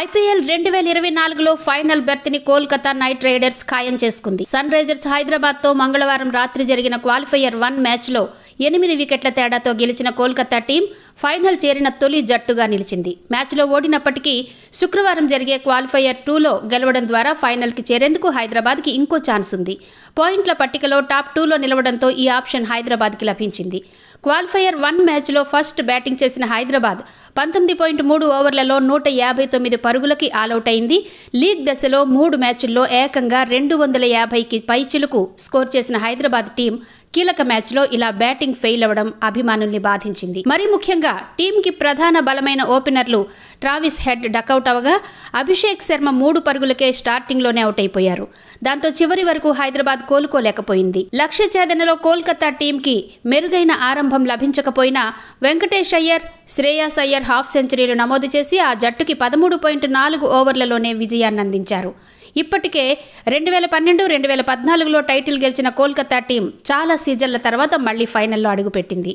IPL రెండు వేల ఇరవై నాలుగులో ఫైనల్ బెర్త్ని కోల్కతా నైట్ రైడర్స్ ఖాయం చేసుకుంది సన్ రైజర్స్ హైదరాబాద్తో మంగళవారం రాత్రి జరిగిన క్వాలిఫైయర్ వన్ మ్యాచ్లో ఎనిమిది వికెట్ల తేడాతో గెలిచిన కోల్కతా టీం ఫైనల్ చేరిన తొలి జట్టుగా నిలిచింది మ్యాచ్లో ఓడినప్పటికీ శుక్రవారం జరిగే క్వాలిఫయర్ టూలో గెలవడం ద్వారా ఫైనల్కి చేరేందుకు హైదరాబాద్కి ఇంకో ఛాన్స్ ఉంది పాయింట్ల పట్టికలో టాప్ టూలో నిలవడంతో ఈ ఆప్షన్ హైదరాబాద్కి లభించింది క్వాలిఫయర్ వన్ మ్యాచ్లో ఫస్ట్ బ్యాటింగ్ చేసిన హైదరాబాద్ పంతొమ్మిది పాయింట్ మూడు ఓవర్లలో నూట యాభై తొమ్మిది పరుగులకి ఆలౌట్ అయింది లీగ్ దశలో మూడు మ్యాచ్ల్లో ఏకంగా రెండు వందల యాభైకి పైచిలకు స్కోర్ చేసిన హైదరాబాద్ టీం కీలక మ్యాచ్లో ఇలా బ్యాటింగ్ ఫెయిల్ అవ్వడం అభిమానుల్ని బాధించింది మరి ముఖ్యంగా టీంకి ప్రధాన బలమైన ఓపెనర్లు ట్రావిస్ హెడ్ డకౌట్ అవగా అభిషేక్ శర్మ మూడు పరుగులకే స్టార్టింగ్లోనే అవుట్ అయిపోయారు దాంతో చివరి వరకు హైదరాబాద్ కోలుకోలేకపోయింది లక్ష్య ఛేదనలో కోల్కతా టీంకి మెరుగైన ఆరంభం లభించకపోయినా వెంకటేష్ అయ్యర్ శ్రేయాస్ అయ్యర్ హాఫ్ సెంచరీలు నమోదు చేసి ఆ జట్టుకి పదమూడు పాయింట్ నాలుగు ఓవర్లలోనే అందించారు ఇప్పటికే రెండు వేల పన్నెండు రెండు వేల పద్నాలుగులో టైటిల్ గెలిచిన కోల్కతా టీం చాలా సీజన్ల తర్వాత మళ్లీ ఫైనల్లో అడుగుపెట్టింది